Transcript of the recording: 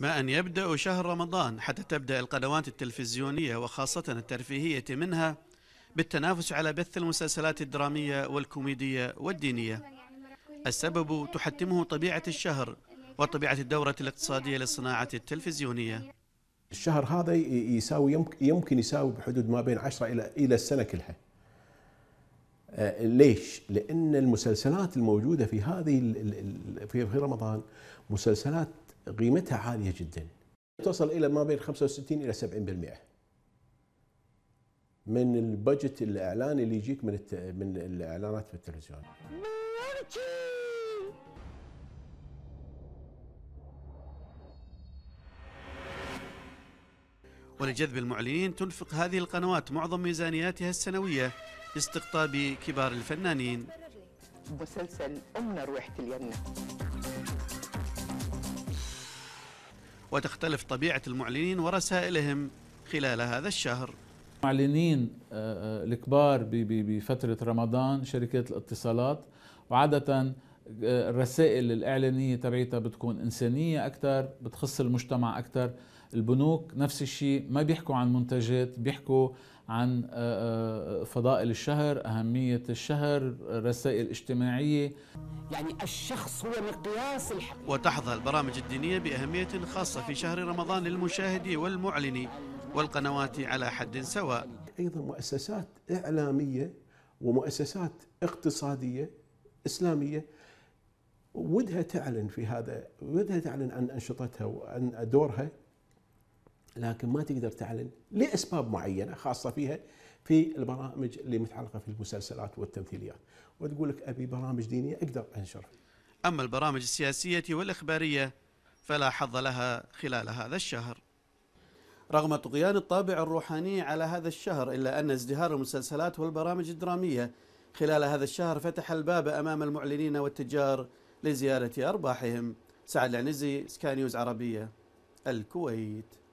ما أن يبدأ شهر رمضان حتى تبدأ القنوات التلفزيونية وخاصة الترفيهية منها بالتنافس على بث المسلسلات الدرامية والكوميدية والدينية السبب تحتمه طبيعة الشهر وطبيعة الدورة الاقتصادية للصناعة التلفزيونية الشهر هذا يساوي يمكن يساوي بحدود ما بين 10 إلى السنة كلها آه، ليش؟ لأن المسلسلات الموجودة في هذه في رمضان مسلسلات قيمتها عالية جدا تصل إلى ما بين 65 إلى 70% من البجت الإعلاني اللي يجيك من الت... من الإعلانات في التلفزيون ولجذب المعلنين تنفق هذه القنوات معظم ميزانياتها السنوية لاستقطاب كبار الفنانين مسلسل أمنا روحت اليمنى وتختلف طبيعة المعلنين ورسائلهم خلال هذا الشهر معلنين آه، آه، الكبار بفترة رمضان شركات الاتصالات وعادة آه، الرسائل الإعلانية تبعيتها بتكون إنسانية أكثر بتخص المجتمع أكثر البنوك نفس الشيء ما بيحكوا عن منتجات بيحكوا عن آه، آه، فضائل الشهر أهمية الشهر رسائل اجتماعية يعني الشخص هو مقياس الحق وتحظى البرامج الدينية بأهمية خاصة في شهر رمضان للمشاهد والمعلن والقنوات على حد سواء أيضا مؤسسات إعلامية ومؤسسات اقتصادية إسلامية ودها تعلن في هذا ودها تعلن عن أنشطتها وعن دورها لكن ما تقدر تعلن لاسباب معينه خاصه فيها في البرامج اللي متعلقه في المسلسلات والتمثيليات وتقول لك ابي برامج دينيه اقدر انشر اما البرامج السياسيه والاخباريه فلا حظ لها خلال هذا الشهر رغم طغيان الطابع الروحاني على هذا الشهر إلا أن ازدهار المسلسلات والبرامج الدرامية خلال هذا الشهر فتح الباب أمام المعلنين والتجار لزيارة أرباحهم سعد العنزي سكاي نيوز عربية الكويت